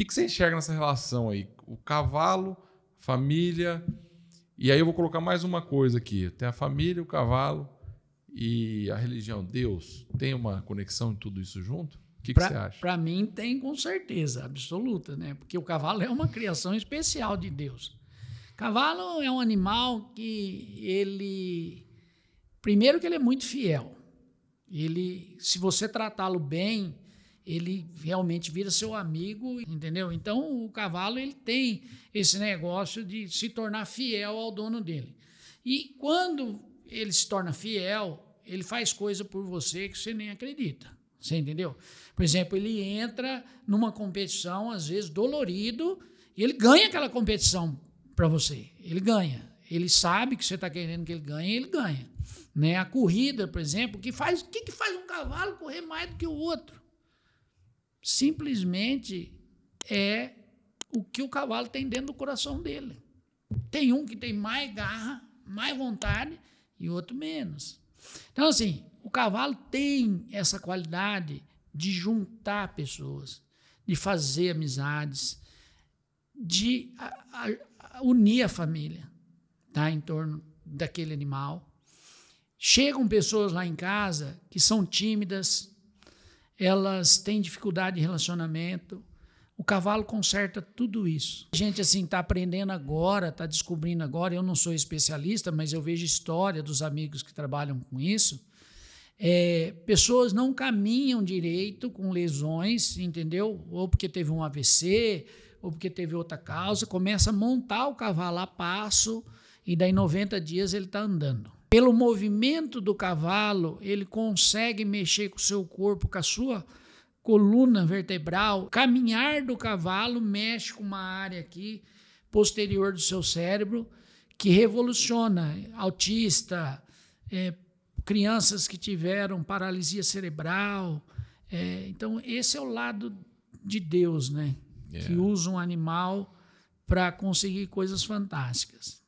que, que você enxerga nessa relação aí? O cavalo, família. E aí eu vou colocar mais uma coisa aqui. Tem a família, o cavalo e a religião. Deus tem uma conexão em tudo isso junto? O que, pra, que você acha? Para mim tem com certeza absoluta, né? Porque o cavalo é uma criação especial de Deus. Cavalo é um animal que ele primeiro que ele é muito fiel. Ele, se você tratá-lo bem, ele realmente vira seu amigo, entendeu? Então o cavalo ele tem esse negócio de se tornar fiel ao dono dele. E quando ele se torna fiel, ele faz coisa por você que você nem acredita. Você entendeu? Por exemplo, ele entra numa competição, às vezes dolorido, e ele ganha aquela competição para você. Ele ganha. Ele sabe que você está querendo que ele ganhe, ele ganha. Né? A corrida, por exemplo, que faz, o que, que faz um cavalo correr mais do que o outro? simplesmente é o que o cavalo tem dentro do coração dele. Tem um que tem mais garra, mais vontade e outro menos. Então, assim, o cavalo tem essa qualidade de juntar pessoas, de fazer amizades, de a, a, unir a família tá, em torno daquele animal. Chegam pessoas lá em casa que são tímidas, elas têm dificuldade de relacionamento. O cavalo conserta tudo isso. A gente assim está aprendendo agora, está descobrindo agora. Eu não sou especialista, mas eu vejo história dos amigos que trabalham com isso. É, pessoas não caminham direito com lesões, entendeu? Ou porque teve um AVC, ou porque teve outra causa. Começa a montar o cavalo a passo e daí 90 dias ele está andando. Pelo movimento do cavalo, ele consegue mexer com o seu corpo, com a sua coluna vertebral. Caminhar do cavalo mexe com uma área aqui posterior do seu cérebro que revoluciona autista, é, crianças que tiveram paralisia cerebral. É, então, esse é o lado de Deus, né? Yeah. Que é. usa um animal para conseguir coisas fantásticas.